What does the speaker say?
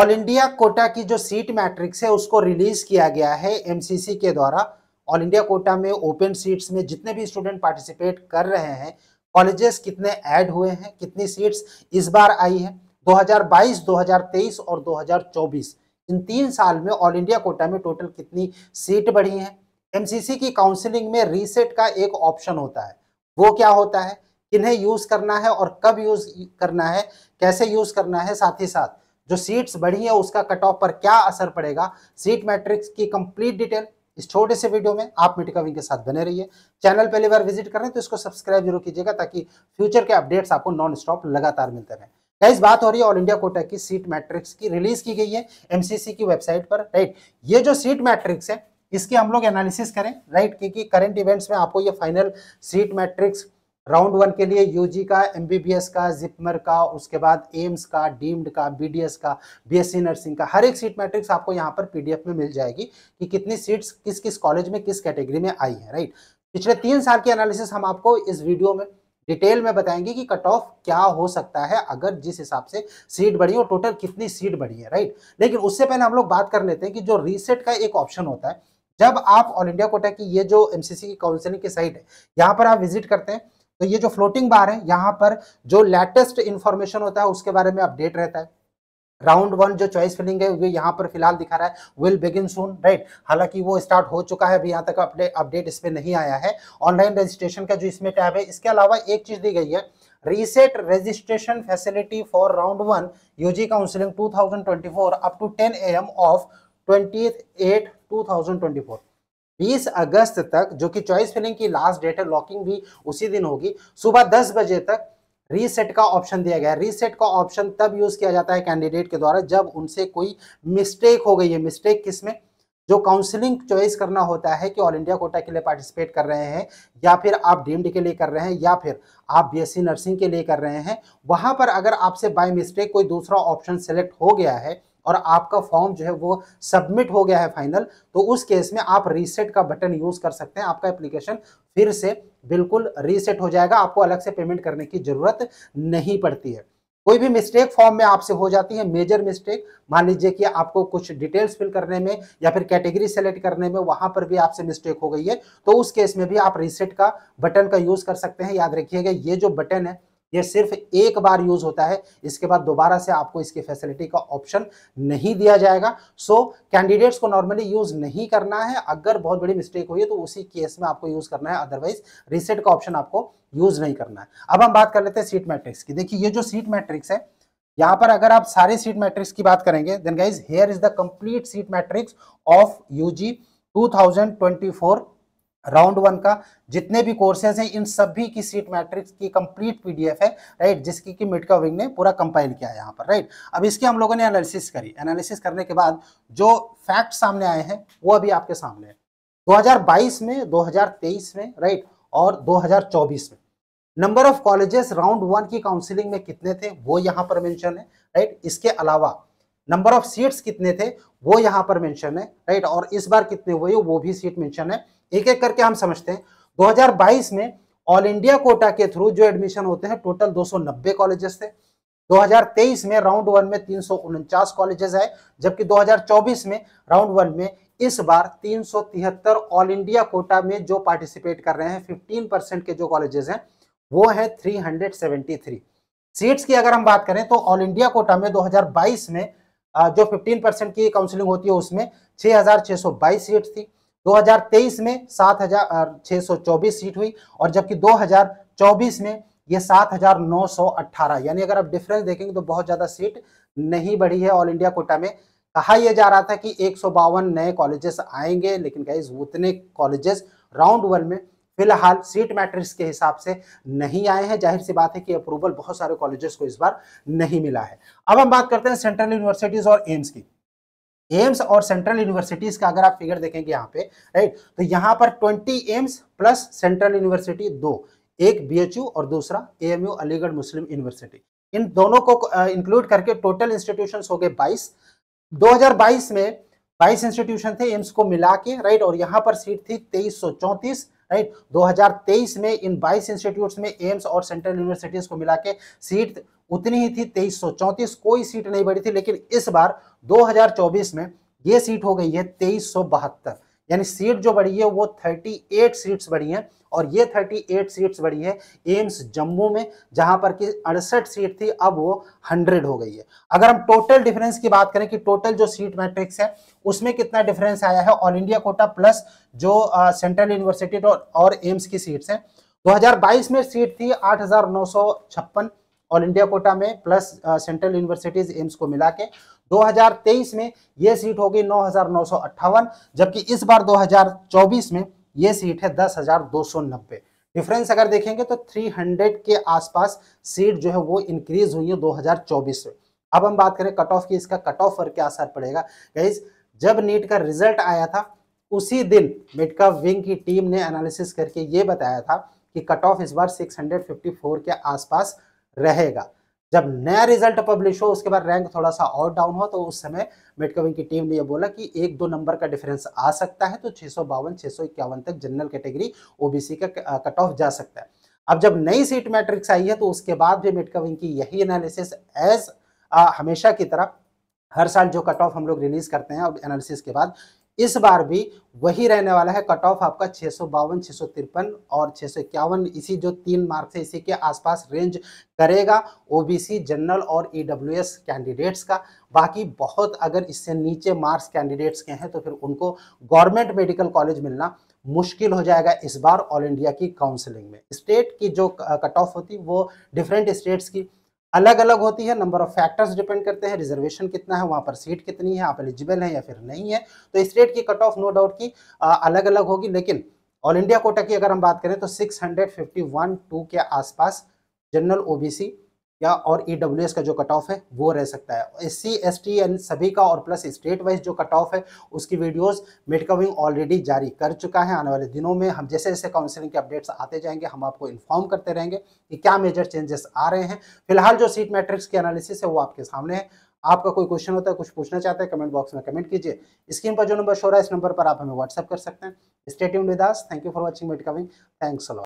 all India Kota की जो seat matrix है उसको रिलीज किया गया है एमसीसी के द्वारा ऑल इंडिया कोटा में ओपन सीट्स में जितने भी स्टूडेंट पार्टिसिपेट कर रहे हैं कॉलेजेस कितने ऐड हुए हैं कितनी सीट्स इस बार आई है 2022, 2023 और 2024 इन तीन साल में ऑल इंडिया कोटा में टोटल कितनी सीट बढ़ी हैं एम की काउंसलिंग में रीसेट का एक ऑप्शन होता है वो क्या होता है किन्हें यूज़ करना है और कब यूज़ करना है कैसे यूज़ करना है साथ ही साथ जो सीट्स बढ़ी है उसका कट ऑफ पर क्या असर पड़ेगा सीट मैट्रिक्स की कंप्लीट डिटेल इस छोटे से वीडियो में आप मिटिका विंग के साथ बने रहिए चैनल पहली बार विजिट कर रहे हैं तो इसको सब्सक्राइब जरूर कीजिएगा ताकि फ्यूचर के अपडेट्स आपको नॉन स्टॉप लगातार मिलते रहे इस बात हो रही है ऑल इंडिया कोटा की सीट मैट्रिक्स की रिलीज की गई है एमसीसी की वेबसाइट पर राइट ये जो सीट मैट्रिक्स है इसकी हम लोग एनालिसिस करें राइट क्योंकि करंट इवेंट्स में आपको ये final seat matrix round one के लिए यूजी का एमबीबीएस का जिपमर का उसके बाद एम्स का डीम्ड का बीडीएस का बीएससी नर्सिंग का हर एक सीट मैट्रिक्स आपको यहाँ पर पीडीएफ में मिल जाएगी कि कितनी सीट्स किस किस कॉलेज में किस कैटेगरी में आई है राइट पिछले तीन साल की एनालिसिस हम आपको इस वीडियो में डिटेल में बताएंगे कि कट ऑफ क्या हो सकता है अगर जिस हिसाब से सीट बढ़ी और टोटल कितनी सीट बढ़ी है राइट लेकिन उससे पहले हम लोग बात कर लेते हैं कि जो रीसेट का एक ऑप्शन होता है जब आप ऑल इंडिया कोटा की ये जो एमसीसी की काउंसिलिंग की साइट है यहाँ पर आप विजिट करते हैं तो ये जो फ्लोटिंग बार है यहाँ पर जो लेटेस्ट इन्फॉर्मेशन होता है उसके बारे में अपडेट रहता है राउंड वन जो चॉइस फिलिंग है वो यहाँ पर फिलहाल दिखा रहा है विल बिगिन सून राइट हालांकि वो स्टार्ट हो चुका है अभी यहाँ तक अपने अपडेट इसमें नहीं आया है ऑनलाइन रजिस्ट्रेशन का जो इसमें टैब है इसके अलावा एक चीज दी गई है reset registration facility for round one UG counselling two thousand twenty four up to A M of thousand twenty four 20 अगस्त तक जो कि चॉइस फिलिंग की लास्ट डेट है लॉकिंग भी उसी दिन होगी सुबह 10 बजे तक रीसेट का ऑप्शन दिया गया है रीसेट का ऑप्शन तब यूज़ किया जाता है कैंडिडेट के द्वारा जब उनसे कोई मिस्टेक हो गई है मिस्टेक किस में जो काउंसलिंग चॉइस करना होता है कि ऑल इंडिया कोटा के लिए पार्टिसिपेट कर रहे हैं या फिर आप डीम्ड के लिए कर रहे हैं या फिर आप बीएससी नर्सिंग के लिए कर रहे हैं वहाँ पर अगर आपसे बाय मिस्टेक कोई दूसरा ऑप्शन सेलेक्ट हो गया है और आपका फॉर्म जो है वो सबमिट हो गया है फाइनल तो उस केस में आप रीसेट का बटन यूज कर सकते हैं आपका एप्लीकेशन फिर से बिल्कुल रीसेट हो जाएगा आपको अलग से पेमेंट करने की जरूरत नहीं पड़ती है कोई भी मिस्टेक फॉर्म में आपसे हो जाती है मेजर मिस्टेक मान लीजिए कि आपको कुछ डिटेल्स फिल करने में या फिर कैटेगरी सेलेक्ट करने में वहां पर भी आपसे मिस्टेक हो गई है तो उस केस में भी आप रीसेट का बटन का यूज कर सकते हैं याद रखिएगा ये जो बटन है ये सिर्फ एक बार यूज होता है इसके बाद दोबारा से आपको इसकी फैसिलिटी का ऑप्शन नहीं दिया जाएगा सो कैंडिडेट्स को नॉर्मली यूज नहीं करना है अगर बहुत बड़ी मिस्टेक हुई है तो उसी केस में आपको यूज करना है अदरवाइज रिसेट का ऑप्शन आपको यूज नहीं करना है अब हम बात कर लेते हैं सीट मैट्रिक्स की देखिए ये जो सीट मैट्रिक्स है यहाँ पर अगर आप सारे सीट मैट्रिक्स की बात करेंगे then guys here is the complete seat matrix of UG 2024 round one का जितने भी कोर्सेज हैं इन सभी की सीट मैट्रिक्स की कंप्लीट पीडीएफ है राइट जिसकी कि मिडका विंग ने पूरा कंपाइल किया है यहाँ पर राइट अब इसकी हम लोगों ने एनालिसिस करी एनालिसिस करने के बाद जो फैक्ट सामने आए हैं वो अभी आपके सामने है 2022 में 2023 में राइट और 2024 में number of colleges round one की काउंसिलिंग में कितने थे वो यहाँ पर मैंशन है राइट इसके अलावा नंबर ऑफ सीट्स कितने थे वो यहाँ पर मेंशन है राइट और इस बार कितने हुए वो भी सीट मेंशन है एक एक करके हम समझते हैं 2022 में ऑल इंडिया कोटा के थ्रू जो एडमिशन होते हैं टोटल 290 कॉलेजेस थे 2023 में राउंड वन में तीन कॉलेजेस आए जबकि 2024 में राउंड वन में इस बार तीन ऑल इंडिया कोटा में जो पार्टिसिपेट कर रहे हैं फिफ्टीन परसेंट के जो कॉलेजेस हैं वो है थ्री सीट्स की अगर हम बात करें तो ऑल इंडिया कोटा में 2022 में जो 15 परसेंट की काउंसलिंग होती है उसमें 6,622 सीट थी 2023 में 7,624 सीट हुई और जबकि 2024 में ये 7,918 यानी अगर आप डिफरेंस देखेंगे तो बहुत ज़्यादा सीट नहीं बढ़ी है ऑल इंडिया कोटा में कहा यह जा रहा था कि एक नए कॉलेजेस आएंगे लेकिन गाइज उतने कॉलेजेस राउंड वन में फिलहाल सीट मैट्रिक्स के हिसाब से नहीं आए हैं जाहिर सी बात है कि अप्रूवल बहुत सारे कॉलेजेस को इस बार नहीं मिला है अब हम बात करते हैं सेंट्रल यूनिवर्सिटीज और एम्स की एम्स और सेंट्रल यूनिवर्सिटीज का अगर आप फिगर देखेंगे यहाँ पे राइट तो यहाँ पर twenty AIIMS plus central university दो एक बीएचयू और दूसरा एएमयू अलीगढ़ मुस्लिम यूनिवर्सिटी इन दोनों को इंक्लूड करके टोटल इंस्टीट्यूशन हो गए 22 2022 में 22 इंस्टीट्यूशन थे एम्स को मिला के राइट और यहाँ पर सीट थी तेईस राइट 2023 में इन 22 इंस्टीट्यूट्स में एम्स और सेंट्रल यूनिवर्सिटीज को मिला के सीट उतनी ही थी तेईस कोई सीट नहीं बढ़ी थी लेकिन इस बार 2024 में ये सीट हो गई है तेईस यानी सीट जो बढ़ी है वो 38 सीट्स बढ़ी हैं और ये 38 सीट्स बढ़ी है एम्स जम्मू में जहां पर कि अड़सठ सीट थी अब वो 100 हो गई है अगर हम टोटल डिफरेंस की बात करें कि टोटल जो सीट मैट्रिक्स है उसमें कितना डिफरेंस आया है ऑल इंडिया कोटा प्लस जो सेंट्रल यूनिवर्सिटी और एम्स की सीट्स हैं 2022 में सीट थी आठ ऑल इंडिया कोटा में प्लस सेंट्रल यूनिवर्सिटीज एम्स को मिला के 2023 में ये सीट होगी नौ जबकि इस बार 2024 में ये सीट है दस डिफरेंस अगर देखेंगे तो 300 के आसपास सीट जो है वो इंक्रीज हुई है 2024 में अब हम बात करें कट ऑफ की इसका कट ऑफ पर क्या असर पड़ेगा गाइज जब नीट का रिजल्ट आया था उसी दिन मेडिका विंग की टीम ने एनालिसिस करके ये बताया था कि कट ऑफ इस बार 654 के आसपास रहेगा जब नया रिजल्ट पब्लिश हो उसके बाद रैंक थोड़ा सा और डाउन हो तो उस समय मेटकविंग की टीम ने यह बोला कि एक दो नंबर का डिफरेंस आ सकता है तो छह सौ बावन छः सौ इक्यावन तक जनरल कैटेगरी ओबीसी का कट ऑफ जा सकता है अब जब नई सीट मैट्रिक्स आई है तो उसके बाद भी मेटकविंग की यही एनालिसिस एज हमेशा की तरह हर साल जो कट ऑफ हम लोग रिलीज करते हैं अब एनालिसिस के बाद इस बार भी वही रहने वाला है कट ऑफ आपका छः सौ बावन छः सौ तिरपन और छः सौ इक्यावन इसी जो तीन मार्क्स है इसी के आसपास रेंज करेगा ओबीसी जनरल और ईडब्ल्यूएस कैंडिडेट्स का बाकी बहुत अगर इससे नीचे मार्क्स कैंडिडेट्स के हैं तो फिर उनको गवर्नमेंट मेडिकल कॉलेज मिलना मुश्किल हो जाएगा इस बार ऑल इंडिया की काउंसलिंग में स्टेट की जो कट uh, ऑफ होती वो डिफरेंट स्टेट्स की अलग अलग होती है नंबर ऑफ फैक्टर्स डिपेंड करते हैं रिजर्वेशन कितना है वहाँ पर सीट कितनी है आप एलिजिबल हैं या फिर नहीं है तो इस रेट की कट ऑफ नो डाउट की अलग अलग होगी लेकिन ऑल इंडिया कोटा की अगर हम बात करें तो वन टू के आसपास जनरल ओबीसी या और ई का जो कट ऑफ है वो रह सकता है एस सी एस टी एन सभी का और प्लस स्टेट वाइज जो कट ऑफ है उसकी वीडियोस मेडिका विंग ऑलरेडी जारी कर चुका है आने वाले दिनों में हम जैसे जैसे काउंसिलिंग के अपडेट्स आते जाएंगे हम आपको इन्फॉर्म करते रहेंगे कि क्या मेजर चेंजेस आ रहे हैं फिलहाल जो सीट मैट्रिक्स की एनालिसिस है वो आपके सामने है आपका कोई क्वेश्चन होता है कुछ पूछना चाहते हैं कमेंट बॉक्स में कमेंट कीजिए स्क्रीन पर जो नंबर शो रहा है इस नंबर पर आप हमें व्हाट्सअप कर सकते हैं स्टेट विदास thank you for watching Medica Wing thanks allot